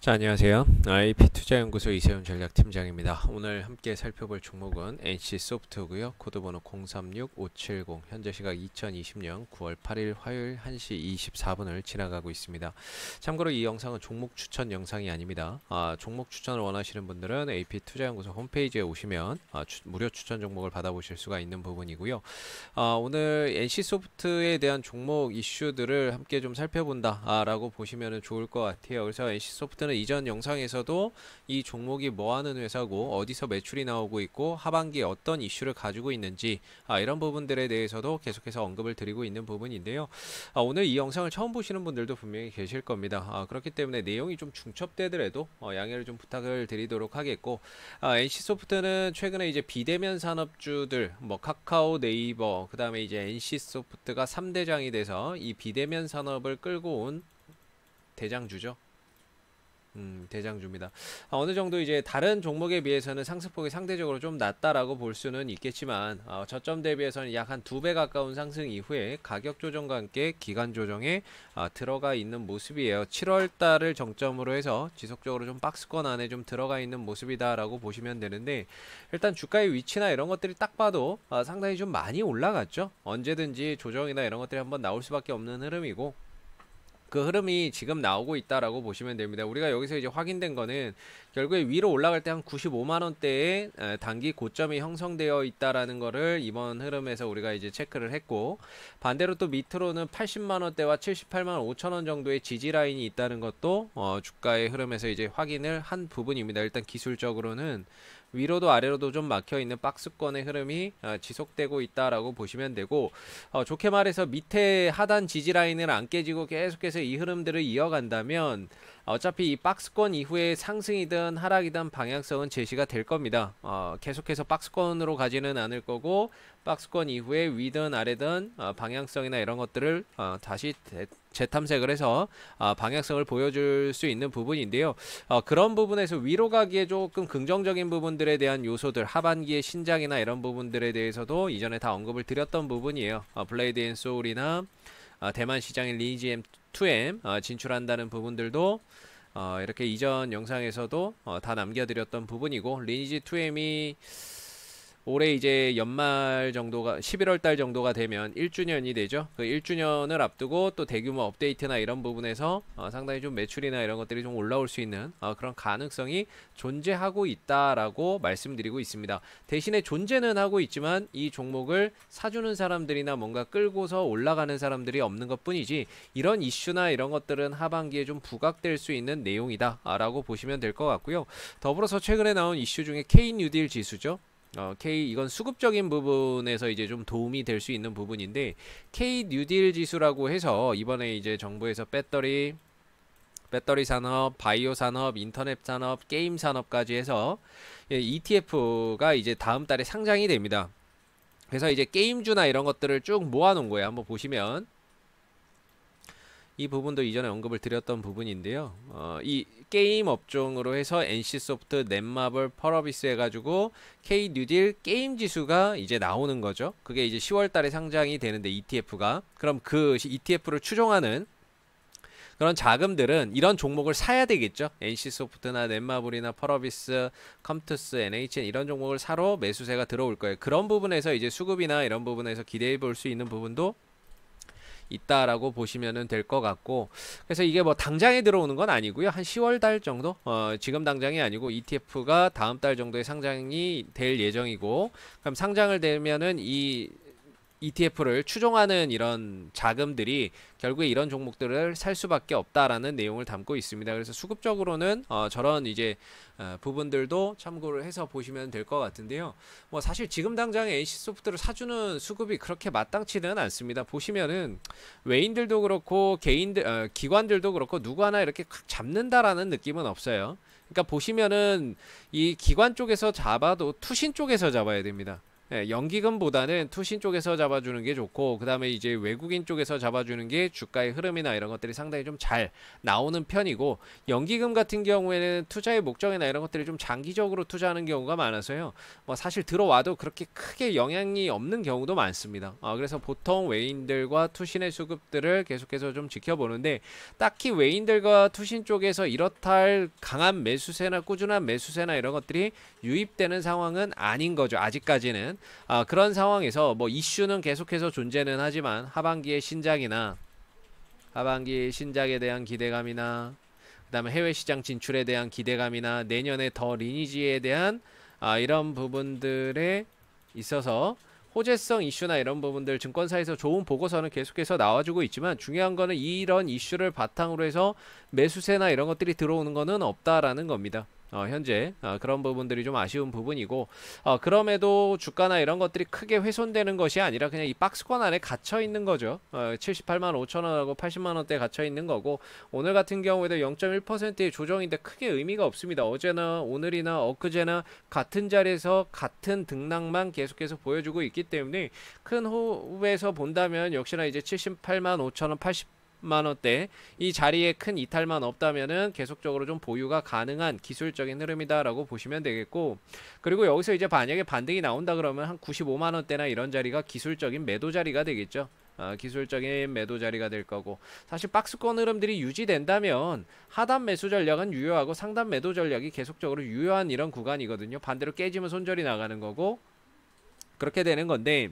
자, 안녕하세요. IP 투자연구소 이세훈 전략팀장입니다. 오늘 함께 살펴볼 종목은 NC 소프트고요. 코드번호 036570. 현재 시각 2020년 9월 8일 화요일 1시 24분을 지나가고 있습니다. 참고로 이 영상은 종목 추천 영상이 아닙니다. 아, 종목 추천을 원하시는 분들은 AP 투자연구소 홈페이지에 오시면 아, 추, 무료 추천 종목을 받아보실 수가 있는 부분이고요. 아, 오늘 NC 소프트에 대한 종목 이슈들을 함께 좀 살펴본다라고 보시면 좋을 것 같아요. 그래서 NC 소프트는 저는 이전 영상에서도 이 종목이 뭐 하는 회사고 어디서 매출이 나오고 있고 하반기에 어떤 이슈를 가지고 있는지 아, 이런 부분들에 대해서도 계속해서 언급을 드리고 있는 부분인데요. 아, 오늘 이 영상을 처음 보시는 분들도 분명히 계실 겁니다. 아, 그렇기 때문에 내용이 좀 중첩되더라도 어, 양해를 좀 부탁을 드리도록 하겠고 아, NC소프트는 최근에 이제 비대면 산업주들 뭐 카카오 네이버 그 다음에 이제 NC소프트가 3대장이 돼서 이 비대면 산업을 끌고 온 대장주죠. 음, 대장주입니다. 아, 어느 정도 이제 다른 종목에 비해서는 상승폭이 상대적으로 좀 낮다라고 볼 수는 있겠지만 아, 저점 대비해서는 약 한 두 배 가까운 상승 이후에 가격 조정과 함께 기간 조정에 아, 들어가 있는 모습이에요. 7월 달을 정점으로 해서 지속적으로 좀 박스권 안에 좀 들어가 있는 모습이다라고 보시면 되는데 일단 주가의 위치나 이런 것들이 딱 봐도 어, 상당히 좀 많이 올라갔죠. 언제든지 조정이나 이런 것들이 한번 나올 수밖에 없는 흐름이고 그 흐름이 지금 나오고 있다라고 보시면 됩니다. 우리가 여기서 이제 확인된 거는 결국에 위로 올라갈 때 한 95만 원대에 단기 고점이 형성되어 있다라는 거를 이번 흐름에서 우리가 이제 체크를 했고 반대로 또 밑으로는 80만 원대와 78만 5천 원 정도의 지지 라인이 있다는 것도 어 주가의 흐름에서 이제 확인을 한 부분입니다. 일단 기술적으로는 위로도 아래로도 좀 막혀있는 박스권의 흐름이 어, 지속되고 있다라고 보시면 되고 어, 좋게 말해서 밑에 하단 지지 라인을 안 깨지고 계속해서 시장에서 이 흐름들을 이어간다면 어차피 이 박스권 이후에 상승이든 하락이든 방향성은 제시가 될 겁니다. 어, 계속해서 박스권으로 가지는 않을 거고 박스권 이후에 위든 아래든 어, 방향성이나 이런 것들을 어, 다시 대, 재탐색을 해서 어, 방향성을 보여줄 수 있는 부분인데요. 어, 그런 부분에서 위로 가기에 조금 긍정적인 부분들에 대한 요소들 하반기의 신작이나 이런 부분들에 대해서도 이전에 다 언급을 드렸던 부분이에요. 어, 블레이드 앤 소울이나 아, 대만 시장의 리니지 2M 어, 진출한다는 부분들도 어, 이렇게 이전 영상에서도 어, 다 남겨드렸던 부분이고 리니지 2M이 올해 이제 연말 정도가 11월 달 정도가 되면 1주년이 되죠. 그 1주년을 앞두고 또 대규모 업데이트나 이런 부분에서 어, 상당히 좀 매출이나 이런 것들이 좀 올라올 수 있는 어, 그런 가능성이 존재하고 있다라고 말씀드리고 있습니다. 대신에 존재는 하고 있지만 이 종목을 사주는 사람들이나 뭔가 끌고서 올라가는 사람들이 없는 것뿐이지 이런 이슈나 이런 것들은 하반기에 좀 부각될 수 있는 내용이다라고 보시면 될 것 같고요. 더불어서 최근에 나온 이슈 중에 K 뉴딜 지수죠. 어, K 이건 수급적인 부분에서 이제 좀 도움이 될 수 있는 부분인데 K 뉴딜 지수라고 해서 이번에 이제 정부에서 배터리 배터리 산업, 바이오 산업, 인터넷 산업, 게임 산업까지 해서 예, ETF가 이제 다음 달에 상장이 됩니다. 그래서 이제 게임주나 이런 것들을 쭉 모아놓은 거예요. 한번 보시면 이 부분도 이전에 언급을 드렸던 부분인데요. 어, 이 게임 업종으로 해서 NC소프트, 넷마블, 펄어비스 해가지고 K뉴딜 게임 지수가 이제 나오는 거죠. 그게 이제 10월 달에 상장이 되는데 ETF가 그럼 그 ETF를 추종하는 그런 자금들은 이런 종목을 사야 되겠죠. NC소프트나 넷마블이나 펄어비스, 컴투스, NHN 이런 종목을 사러 매수세가 들어올 거예요. 그런 부분에서 이제 수급이나 이런 부분에서 기대해 볼 수 있는 부분도 있다라고 보시면 될 것 같고 그래서 이게 뭐 당장에 들어오는 건 아니고요 한 10월 달 정도 어, 지금 당장이 아니고 ETF가 다음 달 정도에 상장이 될 예정이고 그럼 상장을 되면은 이 ETF를 추종하는 이런 자금들이 결국에 이런 종목들을 살 수밖에 없다라는 내용을 담고 있습니다. 그래서 수급적으로는 어, 저런 이제 어, 부분들도 참고를 해서 보시면 될 것 같은데요. 뭐 사실 지금 당장 NC 소프트를 사주는 수급이 그렇게 마땅치는 않습니다. 보시면은 외인들도 그렇고 개인들 어, 기관들도 그렇고 누구 하나 이렇게 잡는다라는 느낌은 없어요. 그러니까 보시면은 이 기관 쪽에서 잡아도 투신 쪽에서 잡아야 됩니다. 예, 연기금보다는 투신 쪽에서 잡아주는 게 좋고 그 다음에 이제 외국인 쪽에서 잡아주는 게 주가의 흐름이나 이런 것들이 상당히 좀 잘 나오는 편이고 연기금 같은 경우에는 투자의 목적이나 이런 것들이 좀 장기적으로 투자하는 경우가 많아서요 뭐 사실 들어와도 그렇게 크게 영향이 없는 경우도 많습니다 아, 그래서 보통 외인들과 투신의 수급들을 계속해서 좀 지켜보는데 딱히 외인들과 투신 쪽에서 이렇다 할 강한 매수세나 꾸준한 매수세나 이런 것들이 유입되는 상황은 아닌 거죠 아직까지는 아, 그런 상황에서 뭐 이슈는 계속해서 존재는 하지만 하반기의 신작이나 하반기 신작에 대한 기대감이나 그 다음에 해외 시장 진출에 대한 기대감이나 내년에 더 리니지에 대한 아, 이런 부분들에 있어서 호재성 이슈나 이런 부분들 증권사에서 좋은 보고서는 계속해서 나와주고 있지만 중요한 거는 이런 이슈를 바탕으로 해서 매수세나 이런 것들이 들어오는 거는 없다라는 겁니다. 어, 현재 어, 그런 부분들이 좀 아쉬운 부분이고 어, 그럼에도 주가나 이런 것들이 크게 훼손되는 것이 아니라 그냥 이 박스권 안에 갇혀 있는 거죠. 78만 어, 5천 원하고 80만 원대 갇혀 있는 거고 오늘 같은 경우에도 0.1%의 조정인데 크게 의미가 없습니다. 어제나 오늘이나 엊그제나 같은 자리에서 같은 등락만 계속해서 보여주고 있기 때문에 큰 호흡에서 본다면 역시나 이제 78만 5천 원, 80 0 0 만원대 이 자리에 큰 이탈만 없다면은 계속적으로 좀 보유가 가능한 기술적인 흐름이다라고 보시면 되겠고 그리고 여기서 이제 만약에 반등이 나온다 그러면 한 95만원대나 이런 자리가 기술적인 매도 자리가 되겠죠 어, 기술적인 매도 자리가 될 거고 사실 박스권 흐름들이 유지된다면 하단 매수 전략은 유효하고 상단 매도 전략이 계속적으로 유효한 이런 구간이거든요 반대로 깨지면 손절이 나가는 거고 그렇게 되는 건데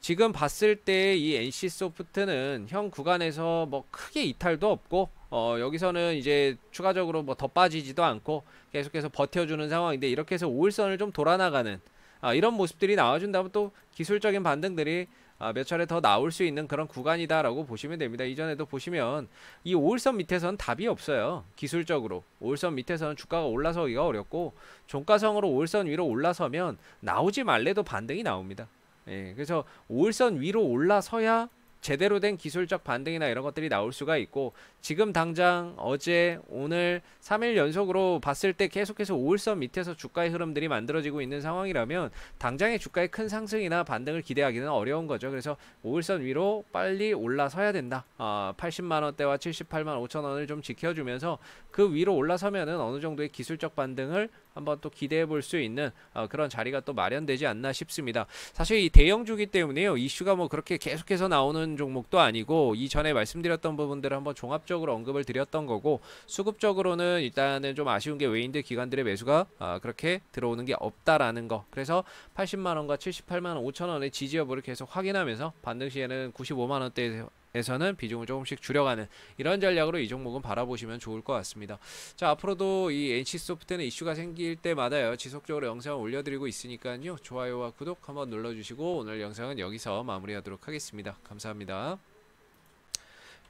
지금 봤을 때 이 NC 소프트는 현 구간에서 뭐 크게 이탈도 없고 어, 여기서는 이제 추가적으로 뭐 더 빠지지도 않고 계속해서 버텨주는 상황인데 이렇게 해서 5일선을 좀 돌아나가는 아, 이런 모습들이 나와준다면 또 기술적인 반등들이 아, 몇 차례 더 나올 수 있는 그런 구간이다라고 보시면 됩니다. 이전에도 보시면 이 5일선 밑에서는 답이 없어요. 기술적으로 5일선 밑에서는 주가가 올라서기가 어렵고 종가성으로 5일선 위로 올라서면 나오지 말래도 반등이 나옵니다. 예, 그래서 5일선 위로 올라서야 제대로 된 기술적 반등이나 이런 것들이 나올 수가 있고 지금 당장 어제 오늘 3일 연속으로 봤을 때 계속해서 5일선 밑에서 주가의 흐름들이 만들어지고 있는 상황이라면 당장의 주가의 큰 상승이나 반등을 기대하기는 어려운 거죠. 그래서 5일선 위로 빨리 올라서야 된다. 아, 80만 원대와 78만 5천 원을 좀 지켜주면서 그 위로 올라서면은 어느 정도의 기술적 반등을 한번 또 기대해 볼 수 있는 어, 그런 자리가 또 마련되지 않나 싶습니다. 사실 이 대형주기 때문에요. 이슈가 뭐 그렇게 계속해서 나오는 종목도 아니고 이전에 말씀드렸던 부분들을 한번 종합적으로 언급을 드렸던 거고 수급적으로는 일단은 좀 아쉬운 게 외인들 기관들의 매수가 어, 그렇게 들어오는 게 없다라는 거. 그래서 80만 원과 78만 5천 원의 지지 여부를 계속 확인하면서 반등 시에는 95만 원대에서 에서는 비중을 조금씩 줄여가는 이런 전략으로 이 종목은 바라보시면 좋을 것 같습니다. 자 앞으로도 이 NC소프트는 이슈가 생길 때마다요 지속적으로 영상 올려드리고 있으니까요 좋아요와 구독 한번 눌러주시고 오늘 영상은 여기서 마무리하도록 하겠습니다. 감사합니다.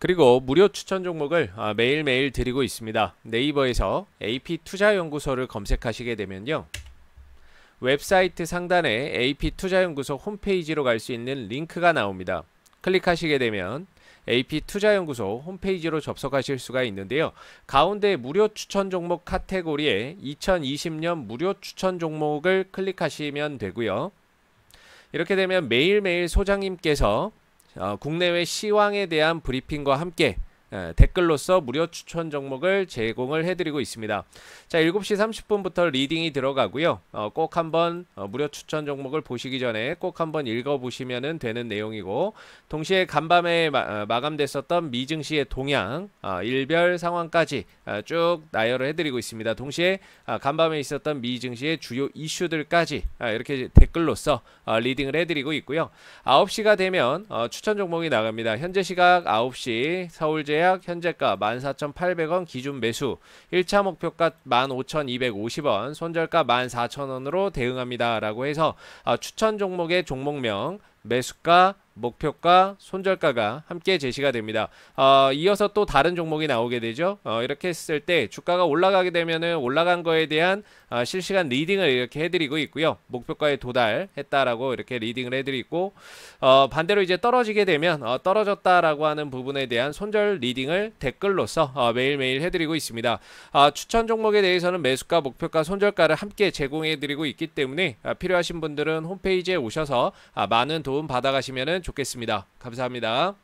그리고 무료 추천 종목을 아, 매일매일 드리고 있습니다. 네이버에서 AP투자연구소를 검색하시게 되면요. 웹사이트 상단에 AP투자연구소 홈페이지로 갈 수 있는 링크가 나옵니다. 클릭하시게 되면 AP투자연구소 홈페이지로 접속하실 수가 있는데요. 가운데 무료 추천 종목 카테고리에 2020년 무료 추천 종목을 클릭하시면 되고요. 이렇게 되면 매일매일 소장님께서 어, 국내외 시황에 대한 브리핑과 함께 예, 댓글로서 무료 추천 종목을 제공을 해드리고 있습니다. 자 7시 30분부터 리딩이 들어가고요. 어, 꼭 한번 어, 무료 추천 종목을 보시기 전에 꼭 한번 읽어보시면 되는 내용이고 동시에 간밤에 마, 어, 감됐었던 미증시의 동향 어, 일별 상황까지 어, 쭉 나열을 해드리고 있습니다. 동시에 어, 간밤에 있었던 미증시의 주요 이슈들까지 이렇게 댓글로서 리딩을 해드리고 있고요. 9시가 되면 추천 종목이 나갑니다. 현재 시각 9시 서울제 계약 현재가 14,800원 기준 매수, 1차 목표가 15,250원, 손절가 14,000원으로 대응합니다. 라고 해서 아, 추천 종목의 종목명, 매수가 목표가, 손절가가 함께 제시가 됩니다. 어, 이어서 또 다른 종목이 나오게 되죠. 어, 이렇게 했을 때 주가가 올라가게 되면은 올라간 거에 대한 어, 실시간 리딩을 이렇게 해드리고 있고요. 목표가에 도달했다라고 이렇게 리딩을 해드리고 어, 반대로 이제 떨어지게 되면 어, 떨어졌다라고 하는 부분에 대한 손절 리딩을 댓글로써 어, 매일매일 해드리고 있습니다. 추천 종목에 대해서는 매수가, 목표가, 손절가를 함께 제공해드리고 있기 때문에 필요하신 분들은 홈페이지에 오셔서 아, 많은 도움 받아가시면은 좋겠습니다. 감사합니다.